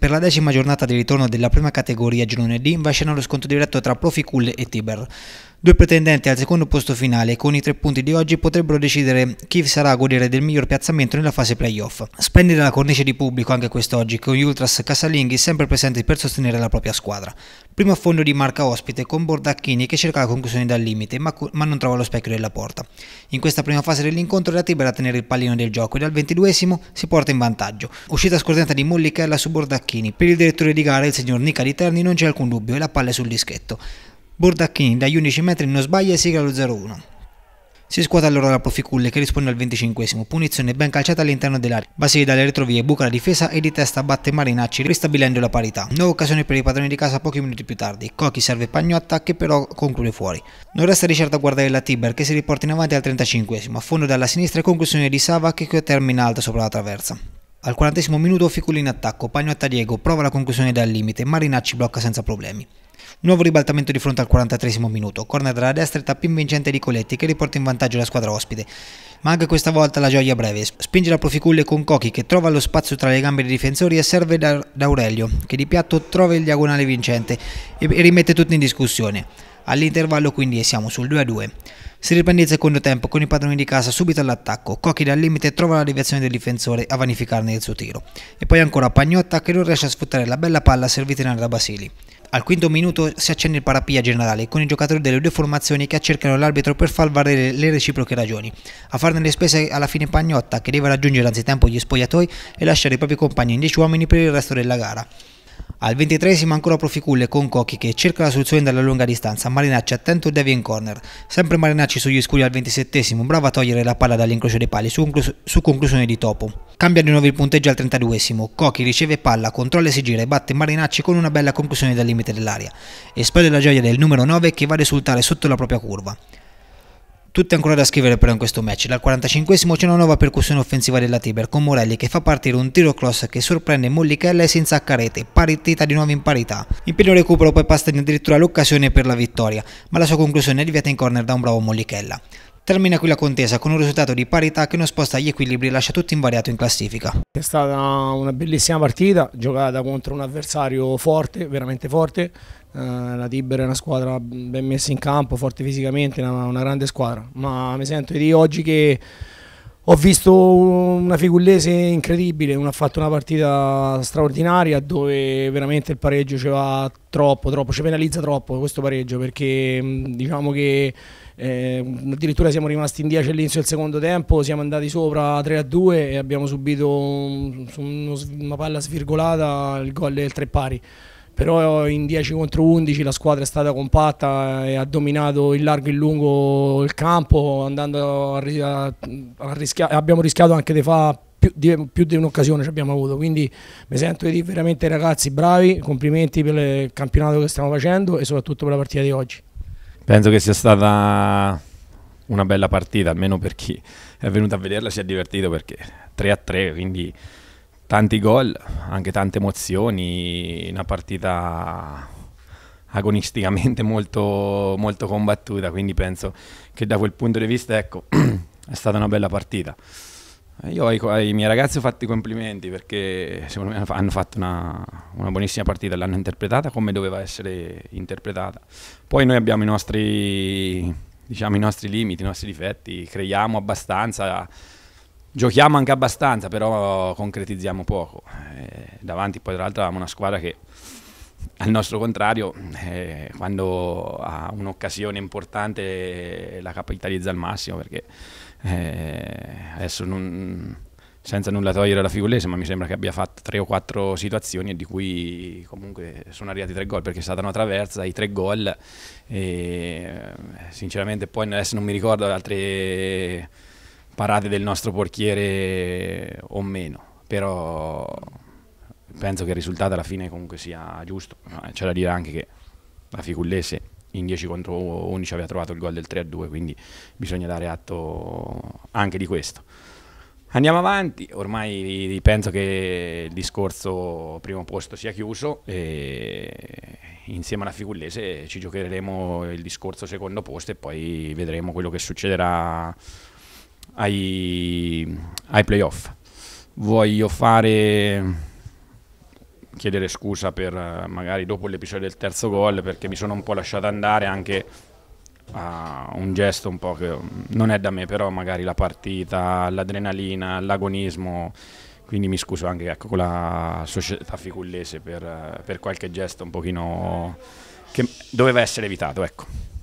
Per la decima giornata di ritorno della prima categoria girone D va lo scontro diretto tra Proficulle e Tiber. Due pretendenti al secondo posto finale con i tre punti di oggi potrebbero decidere chi sarà a godere del miglior piazzamento nella fase playoff. Splendida la cornice di pubblico anche quest'oggi con gli Ultras casalinghi sempre presenti per sostenere la propria squadra. Primo affondo di marca ospite con Bordacchini che cerca la conclusione dal limite ma, ma non trova lo specchio della porta. In questa prima fase dell'incontro la Tibera tenere il pallino del gioco e dal 22 si porta in vantaggio. Uscita scordata di Mollichella su Bordacchini. Per il direttore di gara il signor Nica di Terni non c'è alcun dubbio e la palla è sul dischetto. Bordacchini dagli 11 metri non sbaglia e sigla lo 0-1. Si scuota allora la Proficulle che risponde al 25 punizione ben calciata all'interno dell'area. Basile dalle retrovie buca la difesa e di testa batte Marinacci ristabilendo la parità. Nuova occasione per i padroni di casa pochi minuti più tardi. Cocchi serve Pagnotta che però conclude fuori. Non resta di certo a guardare la Tiber che si riporta in avanti al 35 a fondo dalla sinistra e conclusione di Sava che termina alta sopra la traversa. Al quarantesimo minuto Ficuli in attacco, Pagno a Tariego, prova la conclusione dal limite, Marinacci blocca senza problemi. Nuovo ribaltamento di fronte al 43 minuto, corner dalla destra e tappin vincente di Coletti che riporta in vantaggio la squadra ospite. Ma anche questa volta la gioia breve, spinge la proficulle con Cochi che trova lo spazio tra le gambe dei difensori e serve da Aurelio che di piatto trova il diagonale vincente e rimette tutto in discussione all'intervallo quindi siamo sul 2 a 2. Si riprende il secondo tempo con i padroni di casa subito all'attacco, Cocchi dal limite trova la deviazione del difensore a vanificarne il suo tiro e poi ancora Pagnotta che non riesce a sfruttare la bella palla servita in aria da Basili. Al quinto minuto si accende il parapia generale con i giocatori delle due formazioni che accercano l'arbitro per far valere le reciproche ragioni. A farne le spese alla fine Pagnotta che deve raggiungere anzitempo gli spogliatoi e lasciare i propri compagni in 10 uomini per il resto della gara. Al ventitresimo ancora Proficulle con Cocchi che cerca la soluzione dalla lunga distanza, Marinacci attento e Devi in corner, sempre Marinacci sugli scuri al ventisettesimo, brava a togliere la palla dall'incrocio dei pali su, conclus su conclusione di Topo. Cambia di nuovo il punteggio al trentaduesimo, Cocchi riceve palla, controlla e si gira e batte Marinacci con una bella conclusione dal limite dell'aria. Esplode la gioia del numero 9 che va a risultare sotto la propria curva. Tutto ancora da scrivere però in questo match. Dal 45esimo c'è una nuova percussione offensiva della Tiber con Morelli che fa partire un tiro cross che sorprende Mollichella e senza carete, pariteta di nuovo in parità. In pieno recupero poi passa addirittura l'occasione per la vittoria, ma la sua conclusione è deviata in corner da un bravo Mollichella. Termina qui la contesa con un risultato di parità che non sposta gli equilibri e lascia tutto invariato in classifica. È stata una bellissima partita, giocata contro un avversario forte, veramente forte. Eh, la Tibera è una squadra ben messa in campo, forte fisicamente, una, grande squadra. Ma mi sento di oggi che ho visto una Figullese incredibile, ha fatto una partita straordinaria dove veramente il pareggio ci va troppo, troppo, ci penalizza troppo questo pareggio perché diciamo che eh, addirittura siamo rimasti in 10 all'inizio del secondo tempo, siamo andati sopra 3 a 2 e abbiamo subito un, una palla svirgolata, il gol del tre pari. Però in 10 contro 11 la squadra è stata compatta e ha dominato in largo e in lungo il campo, andando a, a, a rischia, abbiamo rischiato anche di fare più di, più di un'occasione ci abbiamo avuto, quindi mi sento di dire veramente ragazzi bravi, complimenti per il campionato che stiamo facendo e soprattutto per la partita di oggi. Penso che sia stata una bella partita, almeno per chi è venuto a vederla si è divertito perché 3 a 3, quindi tanti gol, anche tante emozioni, una partita agonisticamente molto, molto combattuta, quindi penso che da quel punto di vista ecco, è stata una bella partita. Io ai, ai, miei ragazzi ho fatto i complimenti perché secondo me hanno fatto una, una, buonissima partita, l'hanno interpretata come doveva essere interpretata. Poi noi abbiamo i nostri, diciamo, i nostri limiti, i nostri difetti, creiamo abbastanza, giochiamo anche abbastanza, però concretizziamo poco. Eh, davanti poi tra l'altro avevamo una squadra che al nostro contrario, eh, quando ha un'occasione importante la capitalizza al massimo perché eh, adesso non, senza nulla togliere alla Friulese, ma mi sembra che abbia fatto tre o quattro situazioni e di cui comunque sono arrivati tre gol, perché è stata una traversa, i tre gol, e eh, sinceramente poi adesso non mi ricordo le altre parate del nostro portiere o meno, però penso che il risultato alla fine comunque sia giusto, c'è da dire anche che la Friulese in 10 contro 11 aveva trovato il gol del 3-2, quindi bisogna dare atto anche di questo. Andiamo avanti, ormai penso che il discorso primo posto sia chiuso e insieme alla Figullese ci giocheremo il discorso secondo posto e poi vedremo quello che succederà ai, ai playoff. Voglio fare chiedere scusa per eh, magari dopo l'episodio del terzo gol perché mi sono un po' lasciato andare anche a un gesto un po' che mm, non è da me, però magari la partita, l'adrenalina, l'agonismo. Quindi mi scuso anche ecco, con la società ficullese per, eh, per, qualche gesto un pochino che doveva essere evitato. Ecco.